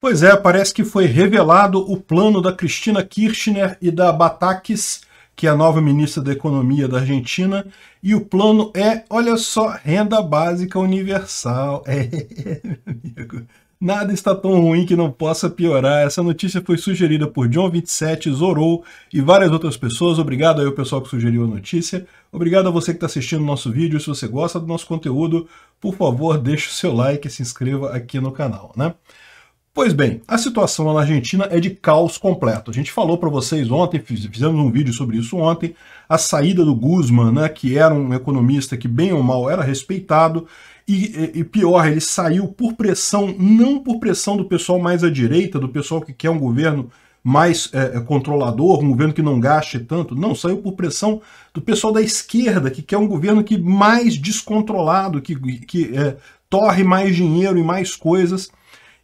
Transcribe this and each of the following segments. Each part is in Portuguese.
Pois é, parece que foi revelado o plano da Cristina Kirchner e da Batakis, que é a nova ministra da Economia da Argentina, e o plano é, olha só, renda básica universal. É, amigo. Nada está tão ruim que não possa piorar. Essa notícia foi sugerida por John 27, Zorou e várias outras pessoas. Obrigado aí ao pessoal que sugeriu a notícia. Obrigado a você que está assistindo o nosso vídeo. Se você gosta do nosso conteúdo, por favor, deixe o seu like e se inscreva aqui no canal, né? Pois bem, a situação lá na Argentina é de caos completo. A gente falou para vocês ontem, fizemos um vídeo sobre isso ontem, a saída do Guzman, né, que era um economista que bem ou mal era respeitado, e, e, pior, ele saiu por pressão, não por pressão do pessoal mais à direita, do pessoal que quer um governo mais é, é, controlador, um governo que não gaste tanto. Não, saiu por pressão do pessoal da esquerda, que quer um governo que mais descontrolado, que, que é, torre mais dinheiro e mais coisas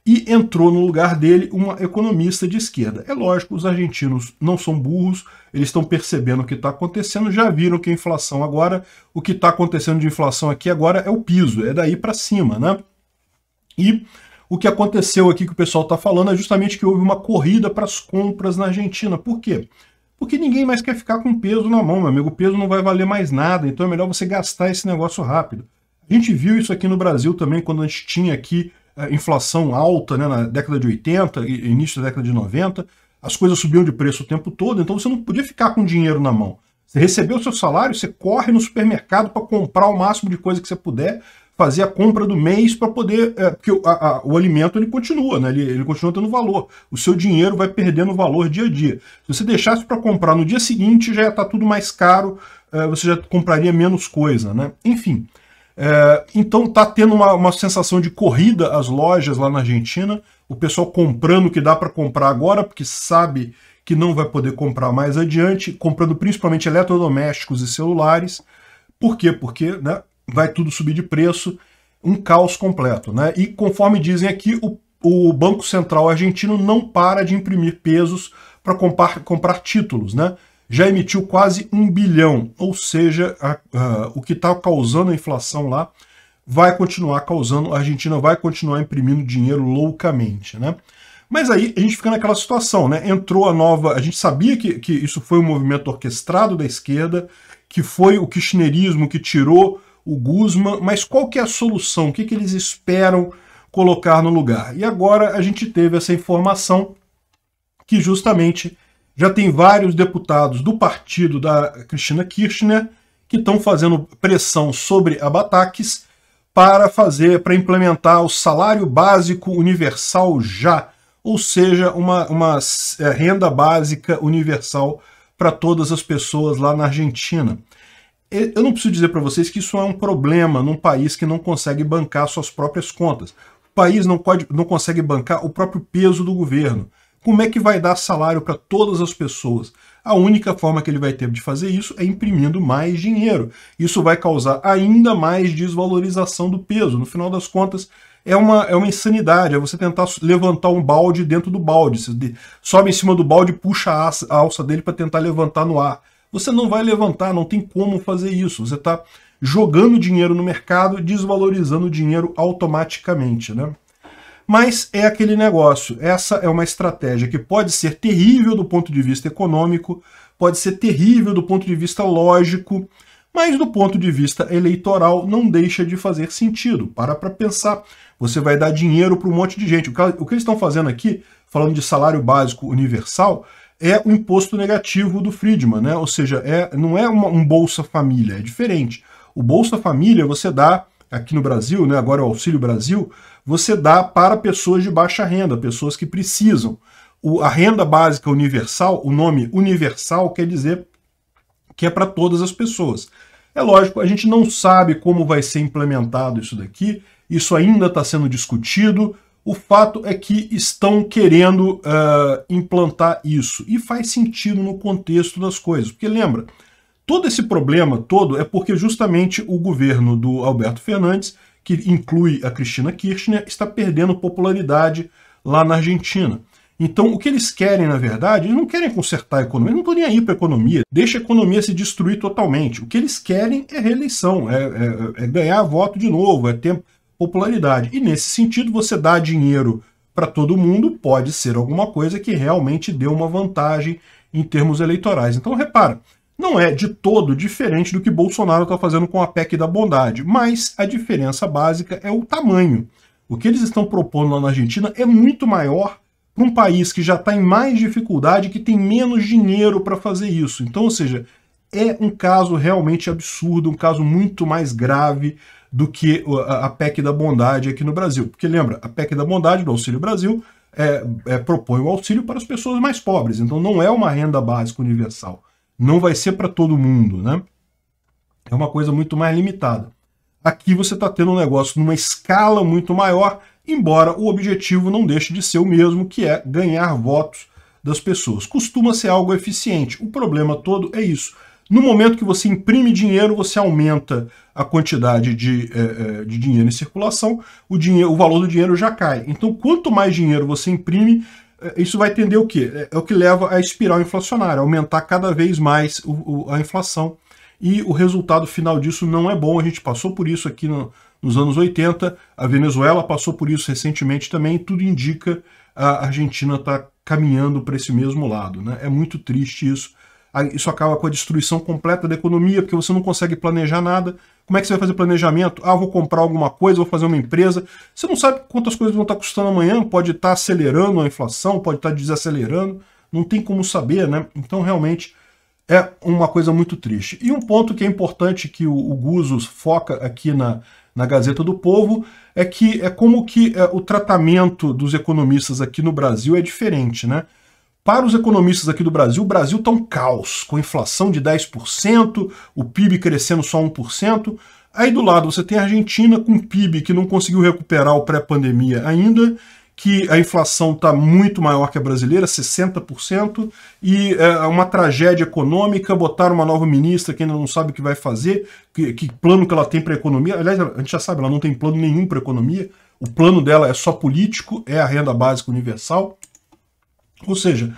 e entrou no lugar dele uma economista de esquerda. É lógico, os argentinos não são burros, eles estão percebendo o que está acontecendo, já viram que a inflação agora, o que está acontecendo de inflação aqui agora é o piso, é daí para cima, né? E o que aconteceu aqui que o pessoal está falando é justamente que houve uma corrida para as compras na Argentina. Por quê? Porque ninguém mais quer ficar com peso na mão, meu amigo. O peso não vai valer mais nada, então é melhor você gastar esse negócio rápido. A gente viu isso aqui no Brasil também, quando a gente tinha aqui eh, inflação alta né, na década de 80 início da década de 90, as coisas subiam de preço o tempo todo, então você não podia ficar com dinheiro na mão. Você recebeu o seu salário, você corre no supermercado para comprar o máximo de coisa que você puder, fazer a compra do mês para poder. É, porque o, a, o, alimento ele continua, né? Ele, ele, continua tendo valor. O seu dinheiro vai perdendo valor dia a dia. Se você deixasse para comprar no dia seguinte, já ia estar tá tudo mais caro, é, você já compraria menos coisa, né? Enfim. É, então tá tendo uma, uma sensação de corrida as lojas lá na Argentina, o pessoal comprando o que dá para comprar agora, porque sabe que não vai poder comprar mais adiante, comprando principalmente eletrodomésticos e celulares. Por quê? Porque né, vai tudo subir de preço, um caos completo. Né? E conforme dizem aqui, o, o Banco Central argentino não para de imprimir pesos para comprar, comprar títulos. Né? já emitiu quase um bilhão, ou seja, a, a, o que está causando a inflação lá vai continuar causando, a Argentina vai continuar imprimindo dinheiro loucamente, né? Mas aí a gente fica naquela situação, né? Entrou a nova, a gente sabia que, que isso foi um movimento orquestrado da esquerda, que foi o kirchnerismo que tirou o Guzman, mas qual que é a solução? O que, que eles esperam colocar no lugar? E agora a gente teve essa informação que justamente já tem vários deputados do partido da Cristina Kirchner que estão fazendo pressão sobre a Bataques para fazer, para implementar o salário básico universal já, ou seja, uma, uma é, renda básica universal para todas as pessoas lá na Argentina. Eu não preciso dizer para vocês que isso é um problema num país que não consegue bancar suas próprias contas. O país não, pode, não consegue bancar o próprio peso do governo. Como é que vai dar salário para todas as pessoas? A única forma que ele vai ter de fazer isso é imprimindo mais dinheiro. Isso vai causar ainda mais desvalorização do peso. No final das contas, é uma, é uma insanidade. É você tentar levantar um balde dentro do balde. Você sobe em cima do balde e puxa a alça dele para tentar levantar no ar. Você não vai levantar, não tem como fazer isso. Você está jogando dinheiro no mercado, desvalorizando o dinheiro automaticamente. Né? Mas é aquele negócio. Essa é uma estratégia que pode ser terrível do ponto de vista econômico, pode ser terrível do ponto de vista lógico, mas do ponto de vista eleitoral não deixa de fazer sentido. Para para pensar. Você vai dar dinheiro para um monte de gente. O que, eles estão fazendo aqui, falando de salário básico universal, é o imposto negativo do Friedman, né? Ou seja, é, não é uma, um Bolsa Família, é diferente. O Bolsa Família você dá aqui no Brasil, né, agora é o Auxílio Brasil, você dá para pessoas de baixa renda, pessoas que precisam. O, a renda básica universal, o nome universal quer dizer que é para todas as pessoas. É lógico, a gente não sabe como vai ser implementado isso daqui, isso ainda está sendo discutido. O fato é que estão querendo uh, implantar isso e faz sentido no contexto das coisas, porque lembra, Todo esse problema todo é porque justamente o governo do Alberto Fernandes, que inclui a Cristina Kirchner, está perdendo popularidade lá na Argentina. Então, o que eles querem, na verdade, eles não querem consertar a economia, eles não estão nem aí para a economia, deixa a economia se destruir totalmente. O que eles querem é reeleição, é, é, é ganhar voto de novo, é ter popularidade. E nesse sentido, você dá dinheiro para todo mundo pode ser alguma coisa que realmente dê uma vantagem em termos eleitorais. Então, repara, não é de todo diferente do que Bolsonaro está fazendo com a PEC da bondade, mas a diferença básica é o tamanho. O que eles estão propondo lá na Argentina é muito maior para um país que já está em mais dificuldade, que tem menos dinheiro para fazer isso. Então, ou seja, é um caso realmente absurdo, um caso muito mais grave do que a PEC da bondade aqui no Brasil. Porque lembra, a PEC da bondade do Auxílio Brasil é, é, propõe o auxílio para as pessoas mais pobres, então não é uma renda básica universal não vai ser para todo mundo, né? É uma coisa muito mais limitada. Aqui você está tendo um negócio numa escala muito maior, embora o objetivo não deixe de ser o mesmo, que é ganhar votos das pessoas. Costuma ser algo eficiente. O problema todo é isso. No momento que você imprime dinheiro, você aumenta a quantidade de, é, é de dinheiro em circulação, o, dinheiro, o valor do dinheiro já cai. Então, quanto mais dinheiro você imprime, é, isso vai tender o quê? É, é o que leva à espiral inflacionária, aumentar cada vez mais o, o, a inflação. E o resultado final disso não é bom. A gente passou por isso aqui no, nos anos 80, a Venezuela passou por isso recentemente também, tudo indica a Argentina está caminhando para esse mesmo lado. Né? É muito triste isso. Isso acaba com a destruição completa da economia, porque você não consegue planejar nada, como é que você vai fazer planejamento? Ah, vou comprar alguma coisa, vou fazer uma empresa. Você não sabe quantas coisas vão estar custando amanhã, pode estar acelerando a inflação, pode estar desacelerando, não tem como saber, né? Então, realmente, é uma coisa muito triste. E um ponto que é importante que o, o Guzos foca aqui na, na Gazeta do Povo é que é como que é, o tratamento dos economistas aqui no Brasil é diferente, né? Para os economistas aqui do Brasil, o Brasil está um caos, com inflação de 10%, o PIB crescendo só 1%. Aí do lado você tem a Argentina com PIB que não conseguiu recuperar o pré-pandemia ainda, que a inflação está muito maior que a brasileira, 60%, e é, é, uma tragédia econômica, botaram uma nova ministra que ainda não sabe o que vai fazer, que, que plano que ela tem para a economia. Aliás, a gente já sabe, ela não tem plano nenhum para a economia, o plano dela é só político, é a renda básica universal. Ou seja,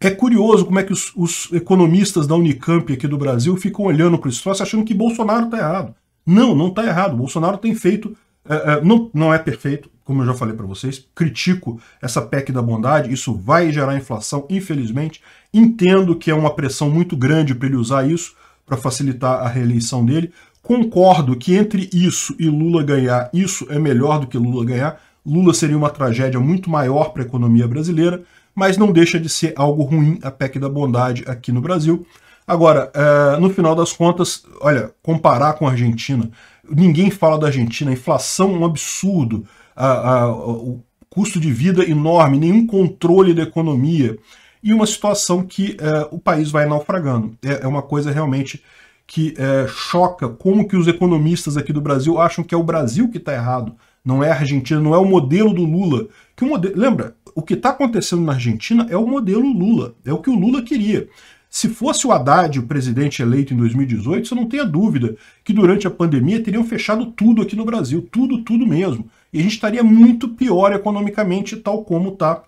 é curioso como é que os, os economistas da Unicamp aqui do Brasil ficam olhando para isso troço assim, achando que Bolsonaro está errado. Não, não está errado. Bolsonaro tem feito. É, é, não, não é perfeito, como eu já falei para vocês. Critico essa PEC da bondade. Isso vai gerar inflação, infelizmente. Entendo que é uma pressão muito grande para ele usar isso para facilitar a reeleição dele. Concordo que entre isso e Lula ganhar, isso é melhor do que Lula ganhar. Lula seria uma tragédia muito maior para a economia brasileira mas não deixa de ser algo ruim a PEC da bondade aqui no Brasil. Agora, é, no final das contas, olha, comparar com a Argentina, ninguém fala da Argentina, a inflação é um absurdo, a, a, o custo de vida enorme, nenhum controle da economia e uma situação que é, o país vai naufragando. É, é uma coisa realmente que choca como que os economistas aqui do Brasil acham que é o Brasil que está errado, não é a Argentina, não é o modelo do Lula. Que o modelo, lembra, o que está acontecendo na Argentina é o modelo Lula, é o que o Lula queria. Se fosse o Haddad o presidente eleito em 2018, você não tenha dúvida que durante a pandemia teriam fechado tudo aqui no Brasil, tudo, tudo mesmo. E a gente estaria muito pior economicamente, tal como está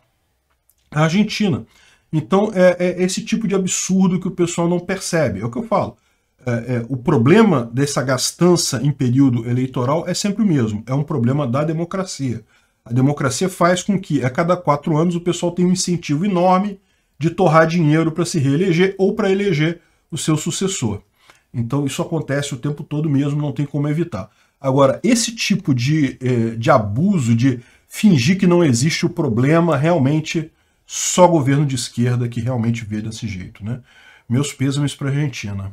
a Argentina. Então é, é, esse tipo de absurdo que o pessoal não percebe. É o que eu falo. É, é, o problema dessa gastança em período eleitoral é sempre o mesmo. É um problema da democracia. A democracia faz com que a cada quatro anos o pessoal tenha um incentivo enorme de torrar dinheiro para se reeleger ou para eleger o seu sucessor. Então isso acontece o tempo todo mesmo, não tem como evitar. Agora, esse tipo de, eh, de abuso, de fingir que não existe o problema, realmente só governo de esquerda que realmente vê desse jeito. Né? Meus pêsames para a Argentina.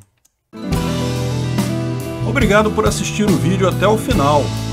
Obrigado por assistir o vídeo até o final.